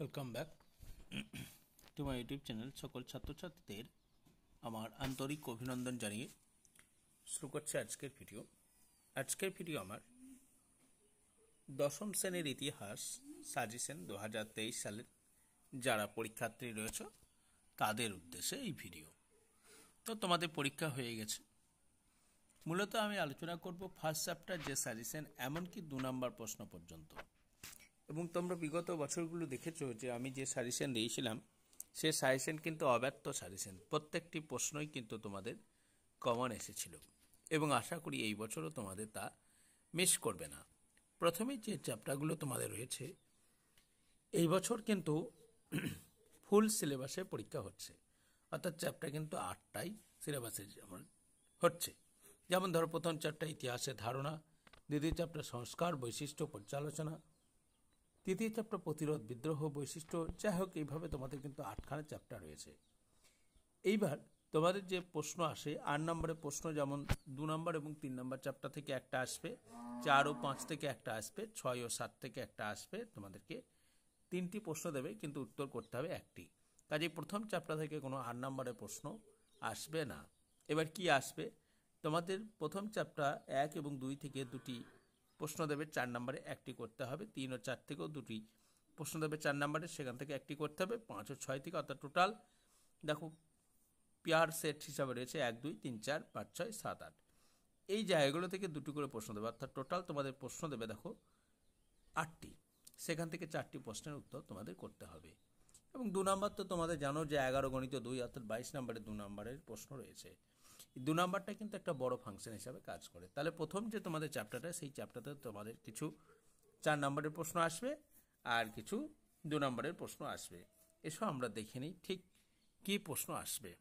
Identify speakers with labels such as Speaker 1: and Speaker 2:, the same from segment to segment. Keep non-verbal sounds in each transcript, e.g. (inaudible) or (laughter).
Speaker 1: welcome back to my YouTube channel সকল ছাত্রছাত্রীদের আমার আন্তরিক অভিনন্দন জানিয়ে শুরু করছে আজকের ভিডিও আজকের ভিডিও আমার দশম শ্রেণীর ইতিহাস সাজেশন দু সালের যারা পরীক্ষার্থী রয়েছে তাদের উদ্দেশ্যে এই ভিডিও তো তোমাদের পরীক্ষা হয়ে গেছে মূলত আমি আলোচনা করব ফার্স্ট চ্যাপ্টার যে সাজেশন এমনকি দু নম্বর প্রশ্ন পর্যন্ত এবং তোমরা বিগত বছরগুলো দেখেছ যে আমি যে সাজেশন দিয়েছিলাম সে সাজেশন কিন্তু অব্যর্থ সাজেশন প্রত্যেকটি প্রশ্নই কিন্তু তোমাদের কমন এসেছিল এবং আশা করি এই বছরও তোমাদের তা মিস করবে না প্রথমে যে চ্যাপ্টারগুলো তোমাদের রয়েছে এই বছর কিন্তু ফুল সিলেবাসে পরীক্ষা হচ্ছে অর্থাৎ চ্যাপ্টার কিন্তু আটটাই সিলেবাসে যেমন হচ্ছে যেমন ধরো প্রথম চ্যাপ্টার ইতিহাসের ধারণা দ্বিতীয় চ্যাপ্টার সংস্কার বৈশিষ্ট্য পর্যালোচনা তৃতীয় চ্যাপ্টার প্রতিরোধ বিদ্রোহ বৈশিষ্ট্য যাই হোক এইভাবে তোমাদের কিন্তু আটখানা চ্যাপ্টার রয়েছে এইবার তোমাদের যে প্রশ্ন আসে আট নম্বরে প্রশ্ন যেমন দু নম্বর এবং তিন নম্বর চ্যাপ্টার থেকে একটা আসবে চার ও পাঁচ থেকে একটা আসবে ছয় ও সাত থেকে একটা আসবে তোমাদেরকে তিনটি প্রশ্ন দেবে কিন্তু উত্তর করতে হবে একটি কাজে প্রথম চ্যাপ্টার থেকে কোনো আট নম্বরের প্রশ্ন আসবে না এবার কি আসবে তোমাদের প্রথম চ্যাপ্টার এক এবং দুই থেকে দুটি প্রশ্ন দেবে চার নম্বরে একটি করতে হবে তিন ও চার থেকেও দুটি প্রশ্ন দেবে চার নম্বরে সেখান থেকে একটি করতে হবে পাঁচ ও ছয় থেকে অর্থাৎ টোটাল দেখো পেয়ার সেট হিসাবে রয়েছে এক দুই তিন চার পাঁচ ছয় সাত আট এই জায়গাগুলো থেকে দুটি করে প্রশ্ন দেবে অর্থাৎ টোটাল তোমাদের প্রশ্ন দেবে দেখো আটটি সেখান থেকে চারটি প্রশ্নের উত্তর তোমাদের করতে হবে এবং দু নম্বর তো তোমাদের জানো যে এগারো গণিত দুই অর্থাৎ বাইশ নম্বরে দু নম্বরের প্রশ্ন রয়েছে দু নম্বরটা কিন্তু একটা বড় ফাংশন হিসাবে কাজ করে তাহলে প্রথম যে তোমাদের চ্যাপ্টারটা সেই চ্যাপ্টারটা তোমাদের কিছু চার নম্বরের প্রশ্ন আসবে আর কিছু দু নম্বরের প্রশ্ন আসবে এসব আমরা দেখে নিই ঠিক কি প্রশ্ন আসবে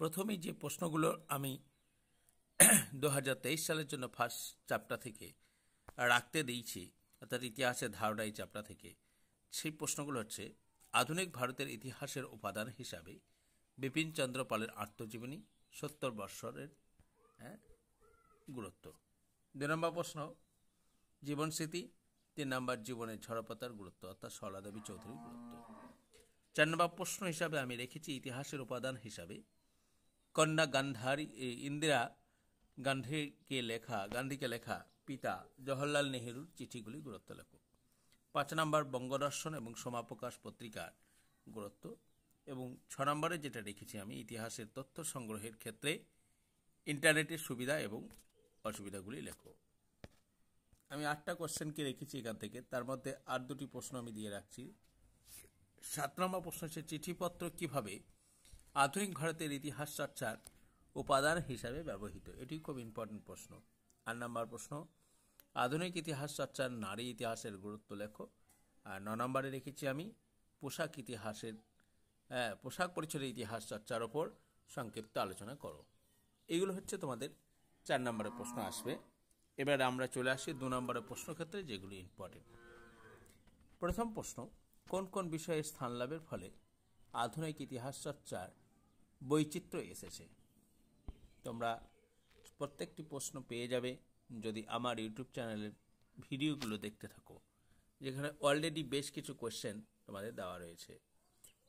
Speaker 1: প্রথমেই যে প্রশ্নগুলো আমি (clears throat) দু সালের জন্য ফার্স্ট চ্যাপ্টার থেকে রাখতে দিয়েছি অর্থাৎ ইতিহাসের ধারণা এই চ্যাপ্টার থেকে সেই প্রশ্নগুলো হচ্ছে আধুনিক ভারতের ইতিহাসের উপাদান হিসাবে চন্দ্র পালের আত্মজীবনী সত্তর বৎসরের হ্যাঁ গুরুত্ব দুই নম্বর প্রশ্ন জীবন স্মৃতি তিন নম্বর জীবনের ঝড়পাতার গুরুত্ব অর্থাৎ সরলাদেবী চৌধুরীর গুরুত্ব চার নম্বর প্রশ্ন হিসাবে আমি রেখেছি ইতিহাসের উপাদান হিসাবে কন্যা গান্ধারী ইন্দিরা গান্ধীকে লেখা গান্ধীকে লেখা পিতা জওহরলাল নেহেরুর চিঠিগুলি গুরুত্ব লেখ পাঁচ নম্বর বঙ্গদর্শন এবং সমাপ্রকাশ পত্রিকার গুরুত্ব এবং ছ নম্বরে যেটা রেখেছি আমি ইতিহাসের তথ্য সংগ্রহের ক্ষেত্রে ইন্টারনেটের সুবিধা এবং অসুবিধাগুলি লেখো আমি আটটা কোশ্চেনকে রেখেছি এখান থেকে তার মধ্যে আর দুটি প্রশ্ন আমি দিয়ে রাখছি সাত নম্বর প্রশ্ন হচ্ছে চিঠিপত্র কিভাবে আধুনিক ভারতের ইতিহাস চর্চার উপাদান হিসাবে ব্যবহৃত এটি খুব ইম্পর্টেন্ট প্রশ্ন আট নম্বর প্রশ্ন আধুনিক ইতিহাস চর্চার নারী ইতিহাসের গুরুত্ব লেখো আর ন নম্বরে রেখেছি আমি পোশাক ইতিহাসের হ্যাঁ পোশাক পরিচ্ছদের ইতিহাস চর্চার ওপর সংক্ষিপ্ত আলোচনা করো এগুলো হচ্ছে তোমাদের চার নম্বরের প্রশ্ন আসবে এবার আমরা চলে আসি দু নম্বরের প্রশ্ন ক্ষেত্রে যেগুলি ইম্পর্টেন্ট প্রথম প্রশ্ন কোন কোন বিষয়ে স্থান লাভের ফলে আধুনিক ইতিহাস চর্চার বৈচিত্র্য এসেছে তোমরা প্রত্যেকটি প্রশ্ন পেয়ে যাবে যদি আমার ইউটিউব চ্যানেলের ভিডিওগুলো দেখতে থাকো যেখানে অলরেডি বেশ কিছু কোয়েশ্চেন তোমাদের দেওয়া রয়েছে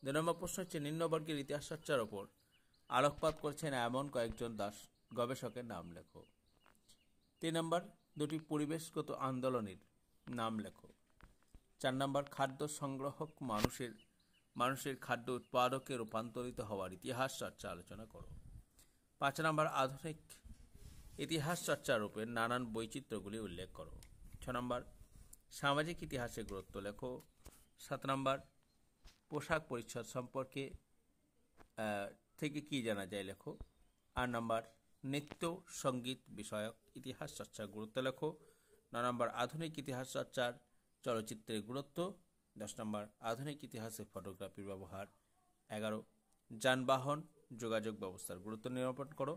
Speaker 1: দুই নম্বর প্রশ্ন হচ্ছে নিম্নবর্গের ইতিহাস চর্চার ওপর আলোকপাত করছেন এমন কয়েকজন দাস গবেষকের নাম লেখো তিন নম্বর দুটি পরিবেশগত আন্দোলনের নাম লেখো চার নম্বর খাদ্য সংগ্রহক মানুষের মানুষের খাদ্য উৎপাদকে রূপান্তরিত হওয়ার ইতিহাস চর্চা আলোচনা করো পাঁচ নম্বর আধুনিক ইতিহাস চর্চারূপে নানান বৈচিত্র্যগুলি উল্লেখ করো ছ নম্বর সামাজিক ইতিহাসের গুরুত্ব লেখো সাত নম্বর পোশাক পরিচ্ছদ সম্পর্কে থেকে কি জানা যায় লেখো আর নাম্বার নৃত্য সঙ্গীত বিষয়ক ইতিহাস চর্চার গুরুত্ব লেখো ন নম্বর আধুনিক ইতিহাস চর্চার চলচ্চিত্রের গুরুত্ব দশ নম্বর আধুনিক ইতিহাসে ফটোগ্রাফির ব্যবহার এগারো যানবাহন যোগাযোগ ব্যবস্থার গুরুত্ব নিরূপণ করো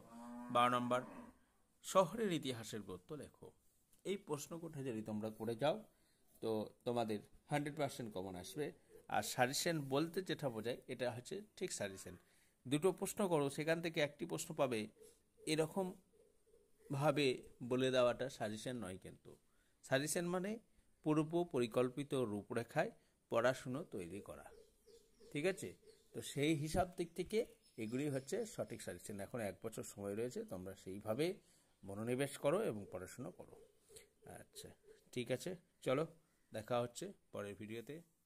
Speaker 1: বারো নম্বর শহরের ইতিহাসের গুরুত্ব লেখো এই প্রশ্নগুলো যদি তোমরা করে যাও তো তোমাদের হান্ড্রেড পার্সেন্ট কমন আসবে আর সাজেশন বলতে যেটা বোঝায় এটা হচ্ছে ঠিক সাজেশন দুটো প্রশ্ন করো সেখান থেকে একটি প্রশ্ন পাবে এরকম ভাবে বলে দেওয়াটা সাজেশন নয় কিন্তু সাজেশন মানে পূর্ব পরিকল্পিত রূপরেখায় পড়াশুনো তৈরি করা ঠিক আছে তো সেই হিসাব দিক থেকে এগুলি হচ্ছে সঠিক সাজেশন এখন এক বছর সময় রয়েছে তোমরা সেইভাবে মনোনিবেশ করো এবং পড়াশুনো করো আচ্ছা ঠিক আছে চলো দেখা হচ্ছে পরের ভিডিওতে